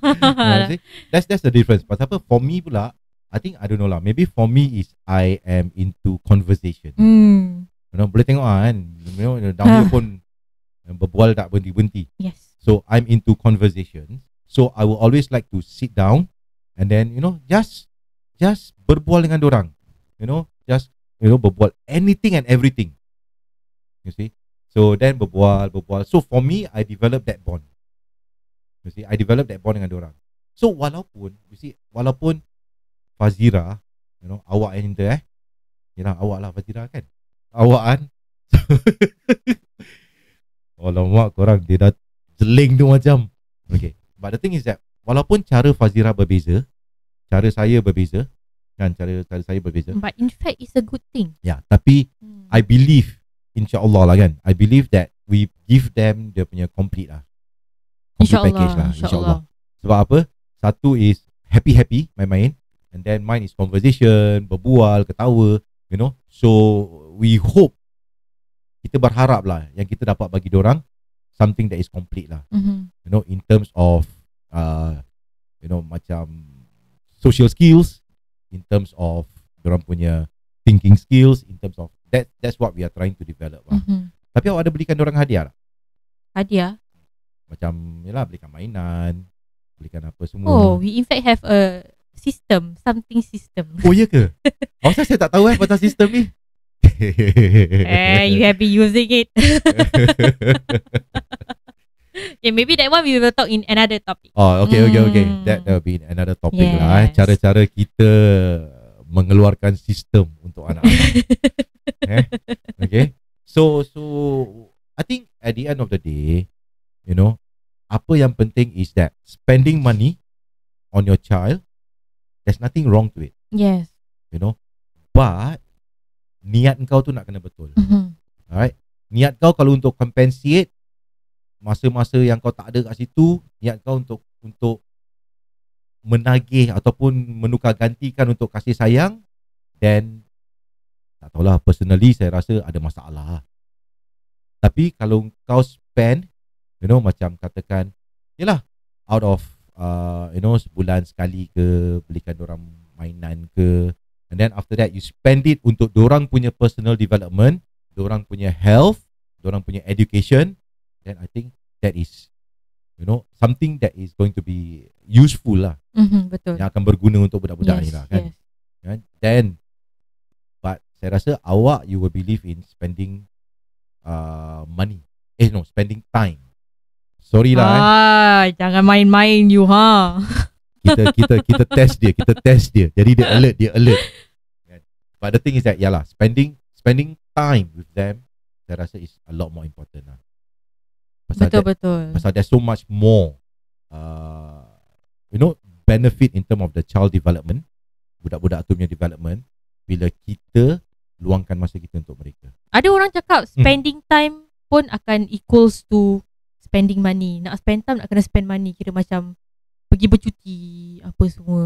Ya, that's that's the difference. Pasal apa? For me pula, I think I don't know lah. Maybe for me is I am into conversation. Hmm. You know, boleh tengok ah kan. You know, dah pun berbual tak berhenti-henti. Yes. So I'm into conversation. So I will always like to sit down and then you know just just berbual dengan orang. You know, just you know berbual anything and everything. You see? So then berbual, berbual. So for me I develop that bond. You see, I develop that bond dengan orang. So walaupun you see walaupun Fazira, you know, awak yang eh. Yalah, awak lah Fazira kan. Awak kan. Alamak korang Dia dah jeling tu macam Okay But the thing is that Walaupun cara Fazira berbeza Cara saya berbeza Kan cara, cara saya berbeza But in fact it's a good thing Ya yeah, tapi hmm. I believe InsyaAllah lah kan I believe that We give them Dia punya complete lah Complete package lah InsyaAllah insya Allah. Sebab apa Satu is Happy-happy Main-main And then mine is conversation Berbual Ketawa You know So We hope kita berharap lah yang kita dapat bagi orang something that is complete lah. Mm-hmm. You know, in terms of uh, you know macam social skills, in terms of orang punya thinking skills, in terms of that that's what we are trying to develop lah. Mm-hmm. Tapi awak ada belikan orang hadiah lah? Hadiah? Macam ni lah, belikan mainan, belikan apa semua. Oh, we in fact have a system, something system. Oh, iya ke? Awak saya tak tahu eh pasal sistem ni and eh, you have been using it. yeah, maybe that one we will talk in another topic. Oh, okay, mm. okay, okay. Hmm. That will be another topic lah, eh. yes. lah. Cara-cara kita mengeluarkan sistem untuk anak-anak. eh? Okay. So, so I think at the end of the day, you know, apa yang penting is that spending money on your child, there's nothing wrong to it. Yes. You know, but niat kau tu nak kena betul. Mm-hmm. Alright. Niat kau kalau untuk compensate masa-masa yang kau tak ada kat situ, niat kau untuk untuk menagih ataupun menukar gantikan untuk kasih sayang then tak tahulah personally saya rasa ada masalah tapi kalau kau spend you know macam katakan yalah out of uh, you know sebulan sekali ke belikan orang mainan ke And then after that, you spend it untuk orang punya personal development, orang punya health, orang punya education. Then I think that is, you know, something that is going to be useful lah. Mm-hmm, betul. Yang akan berguna untuk budak-budak yes, ni lah kan. Yes. Then, but saya rasa awak, you will believe in spending uh, money. Eh no, spending time. Sorry lah eh. ah, kan. Jangan main-main you ha. kita kita kita test dia, kita test dia. Jadi dia alert, dia alert. But the thing is that yalah, spending spending time with them saya rasa is a lot more important lah. Pasal betul that, betul. Pasal there's so much more uh, you know benefit in term of the child development, budak-budak tu punya development bila kita luangkan masa kita untuk mereka. Ada orang cakap hmm. spending time pun akan equals to spending money. Nak spend time nak kena spend money kira macam pergi bercuti apa semua.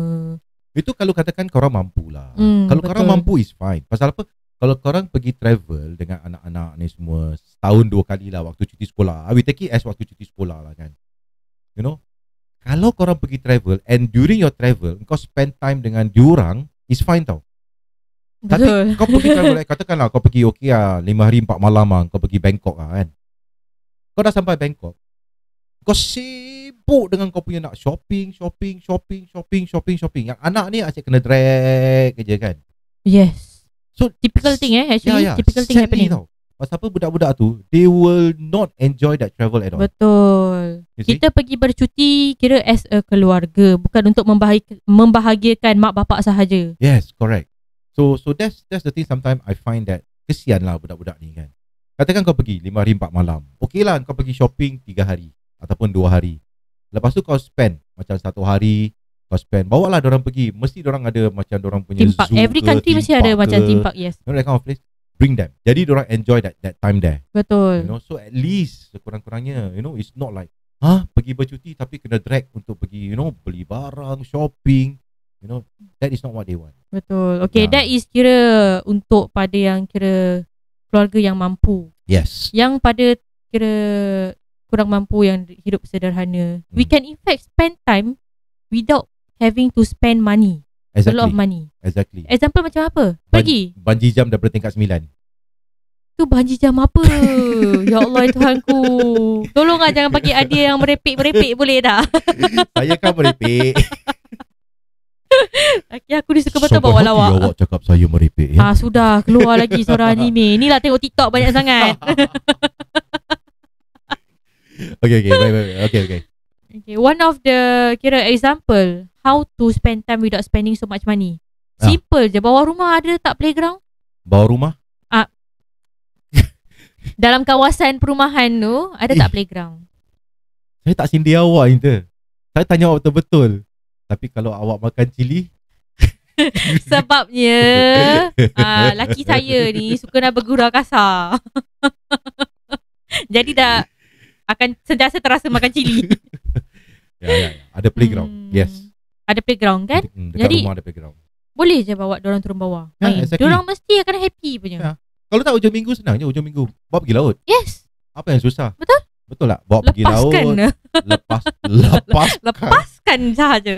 Itu kalau katakan kau orang mampulah. Mm, kalau kau orang mampu is fine. Pasal apa? Kalau kau orang pergi travel dengan anak-anak ni semua setahun dua kali lah waktu cuti sekolah. We teki it as waktu cuti sekolah lah kan. You know? Kalau kau orang pergi travel and during your travel kau spend time dengan diorang is fine tau. Tapi kau pergi travel eh, katakan lah, kau pergi okey lah 5 hari empat malam lah kau pergi Bangkok lah kan. Kau dah sampai Bangkok. Kau see sibuk dengan kau punya nak shopping, shopping, shopping, shopping, shopping, shopping. Yang anak ni asyik kena drag kerja kan? Yes. So typical thing eh actually yeah, yeah. typical thing happening. Tau. Pasal apa budak-budak tu They will not enjoy that travel at all Betul Kita pergi bercuti Kira as a keluarga Bukan untuk membahagiakan Mak bapak sahaja Yes correct So so that's that's the thing Sometimes I find that Kesian lah budak-budak ni kan Katakan kau pergi 5 hari 4 malam Okey lah kau pergi shopping 3 hari Ataupun 2 hari Lepas tu kau spend macam satu hari kau spend bawa lah orang pergi mesti orang ada macam orang punya timpak. zoo every country mesti ada ke, macam theme park yes you know that kind of place bring them jadi orang enjoy that that time there betul you know so at least sekurang-kurangnya you know it's not like ha huh, pergi bercuti tapi kena drag untuk pergi you know beli barang shopping you know that is not what they want betul okay yeah. that is kira untuk pada yang kira keluarga yang mampu yes yang pada kira kurang mampu yang hidup sederhana. Hmm. We can in fact spend time without having to spend money. Exactly. A lot of money. Exactly. Example macam apa? Pergi. Ban- banji jam daripada tingkat sembilan. Tu banji jam apa? ya Allah Tuhan ku. Tolonglah jangan pakai idea yang merepek-merepek boleh tak? saya kan merepek. Aki aku ni suka betul bawa lawak. Sampai awak cakap saya merepek. Ya? Ah, sudah keluar lagi suara anime. Inilah tengok TikTok banyak sangat okay, okay, bye, bye, okay, okay. Okay, one of the kira example how to spend time without spending so much money. Ah. Simple ah. je. Bawah rumah ada tak playground? Bawah rumah? Ah. Dalam kawasan perumahan tu ada eh. tak playground? Saya tak sindir awak Inta. Saya tanya awak betul-betul. Tapi kalau awak makan cili Sebabnya aa, ah, Laki saya ni Suka nak bergurau kasar Jadi dah akan sentiasa terasa makan cili. Ya, ya, ya, ada playground. Hmm. Yes. Ada playground kan? Hmm, dekat Jadi, rumah ada playground. Boleh je bawa dia orang turun bawah. Ya, main. Exactly. Diorang mesti akan happy punya. Ya. Kalau tak hujung minggu senang je hujung minggu. Bawa pergi laut. Yes. Apa yang susah? Betul. Betul tak? Bawa lepaskan. pergi laut. Lepas, lepaskan. Lepaskan sahaja.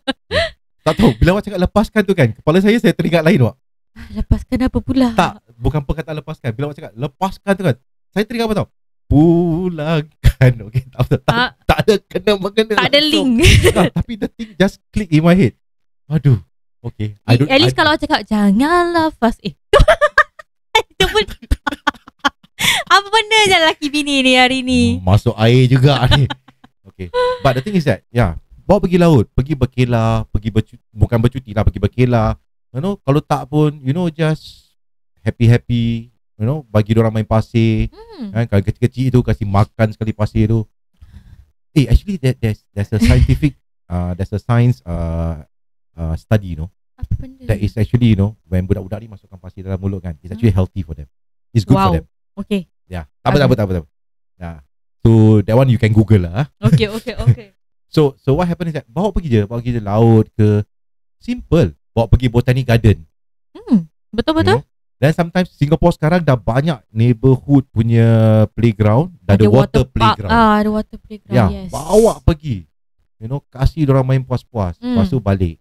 tak tahu. Bila awak cakap lepaskan tu kan. Kepala saya, saya teringat lain awak. Lepaskan apa pula? Tak. Bukan perkataan lepaskan. Bila awak cakap lepaskan tu kan. Saya teringat apa tau? pulakan okey tak, tak, tak, ah. tak ada kena mengena tak ada so, link nah, tapi the thing just click in my head aduh okey i at least I, kalau I, cakap janganlah fast eh itu pun apa benda je lelaki bini ni hari ni masuk air juga ni okey but the thing is that yeah bawa pergi laut pergi berkelah pergi bercuti, bukan bercuti lah pergi berkelah you know kalau tak pun you know just happy happy you know bagi orang main pasir hmm. kan kalau kecil-kecil tu kasih makan sekali pasir tu eh actually there there's there's a scientific uh there's a science uh, uh study you know apa That is actually you know when budak-budak ni masukkan pasir dalam mulut kan it's actually hmm. healthy for them. It's good wow. for them. Okay. Yeah. Tak apa tak apa tak apa. Ya. Yeah. So that one you can google lah. Ah. Okay, okay, okay. so so what happened is that bawa pergi je, bawa pergi je laut ke simple, bawa pergi botanic garden. Hmm. Betul betul. You know? Then sometimes Singapore sekarang dah banyak neighborhood punya playground, dah ada, ada water, water ah, playground. Ah, ada water playground. Yeah, yes. Bawa pergi. You know, kasih orang main puas-puas, mm. lepas tu balik.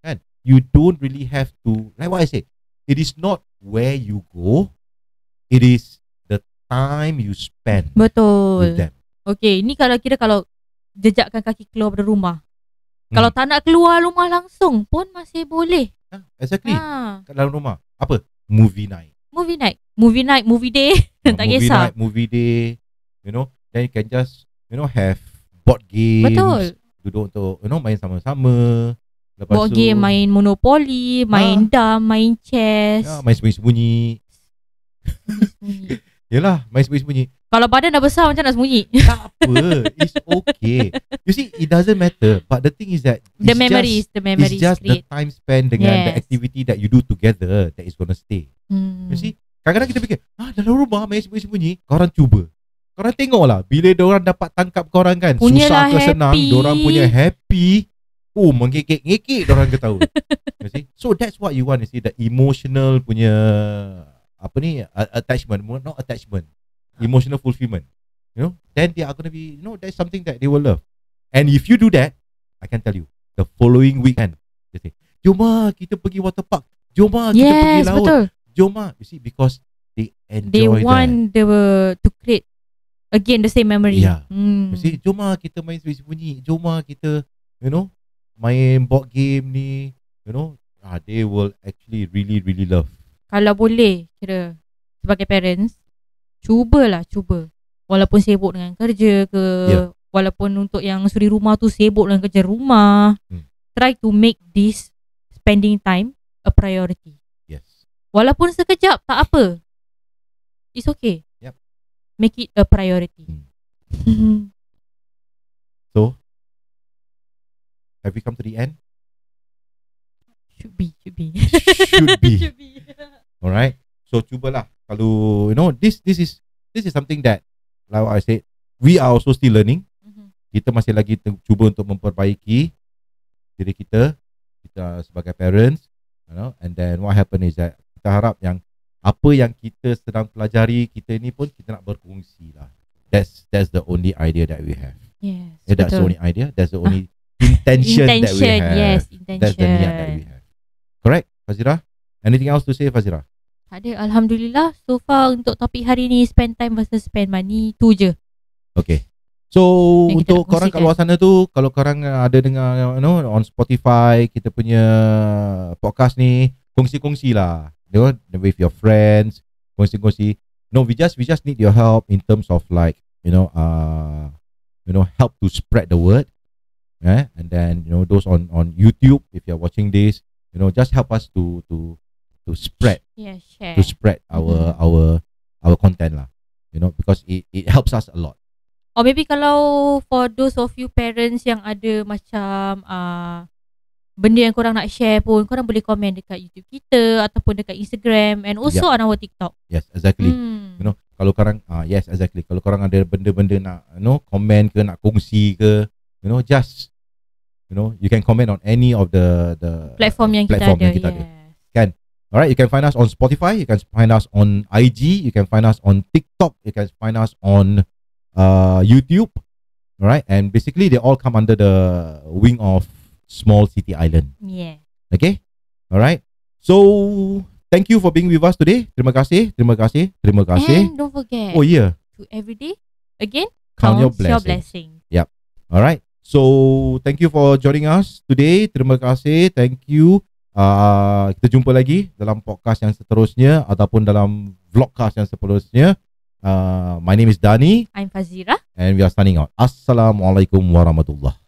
Kan? You don't really have to like what I say. It is not where you go. It is the time you spend. Betul. With them. Okay, ni kalau kira kalau jejakkan kaki keluar dari rumah. Mm. Kalau tak nak keluar rumah langsung pun masih boleh. Ha, exactly. Ha. Kat dalam rumah. Apa? movie night. Movie night. Movie night, movie day. tak movie kisah. Movie night, movie day. You know, then you can just, you know, have board games. Betul. Duduk untuk, you know, main sama-sama. board tu, game, main Monopoly, main ha? Ah. dam, main chess. Ya, main sembunyi-sembunyi. Yalah, main sembunyi-sembunyi. Kalau badan dah besar macam nak sembunyi. Tak apa. It's okay. You see, it doesn't matter. But the thing is that the memories, just, the memories it's just create. the time spent dengan yes. the activity that you do together that is gonna stay. Hmm. You see, kadang-kadang kita fikir, ah dalam rumah main sembunyi-sembunyi, korang cuba. Korang tengoklah. bila orang dapat tangkap korang kan, Punyalah susah ke happy. senang, orang punya happy, oh mengekek-ngekek orang ketahui. you see? So that's what you want, you see, the emotional punya apa ni attachment not attachment emotional fulfillment you know then they are going to be you know that's something that they will love and if you do that i can tell you the following weekend they say joma ah, kita pergi water park joma ah, kita yes, pergi laut betul. joma ah. you see because they enjoy they want that. the to create again the same memory yeah. hmm. you see joma kita main sembunyi bunyi joma kita you know main board game ni you know ah, they will actually really really love kalau boleh kira sebagai parents cubalah cuba walaupun sibuk dengan kerja ke yeah. walaupun untuk yang suri rumah tu sibuk dengan kerja rumah hmm. try to make this spending time a priority yes walaupun sekejap tak apa it's okay yep make it a priority hmm. so have we come to the end should be should be should be, should be. Alright. So cubalah kalau you know this this is this is something that like I said we are also still learning. Mm-hmm. Kita masih lagi cuba untuk memperbaiki diri kita kita sebagai parents, you know. And then what happen is that kita harap yang apa yang kita sedang pelajari kita ini pun kita nak berkongsi lah. That's that's the only idea that we have. Yes. Yeah, that's the only idea. That's the ah. only ah. intention, intention that we have. Yes, intention. That's the niat that we have. Correct, Fazira? Anything else to say, Fazira? Tak ada, Alhamdulillah. So far untuk topik hari ni, spend time versus spend money, tu je. Okay. So, Dan untuk korang kat luar sana tu, kalau korang ada dengar you know, on Spotify, kita punya podcast ni, kongsi-kongsi lah. You know, with your friends, kongsi-kongsi. No, we just, we just need your help in terms of like, you know, uh, you know, help to spread the word. Yeah? And then, you know, those on on YouTube, if you are watching this, you know, just help us to to to spread yeah, share. to spread our mm-hmm. our our content lah you know because it it helps us a lot or maybe kalau for those of you parents yang ada macam uh, benda yang korang nak share pun korang boleh komen dekat YouTube kita ataupun dekat Instagram and also yep. on our TikTok yes exactly mm. you know kalau korang uh, yes exactly kalau korang ada benda-benda nak you know komen ke nak kongsi ke you know just you know you can comment on any of the the platform yang platform kita ada, yang kita yeah. ada. All right, you can find us on Spotify, you can find us on IG, you can find us on TikTok, you can find us on uh, YouTube. All right, and basically they all come under the wing of Small City Island. Yeah. Okay. All right. So thank you for being with us today. Terima kasih, terima kasih, terima kasih. And don't forget. Oh yeah. To every day again. Count, count your blessing. Your blessing. Yep. All right. So thank you for joining us today. Terima kasih. Thank you. Uh, kita jumpa lagi dalam podcast yang seterusnya ataupun dalam vlogcast yang seterusnya. Uh, my name is Dani. I'm Fazira. And we are signing out. Assalamualaikum warahmatullahi.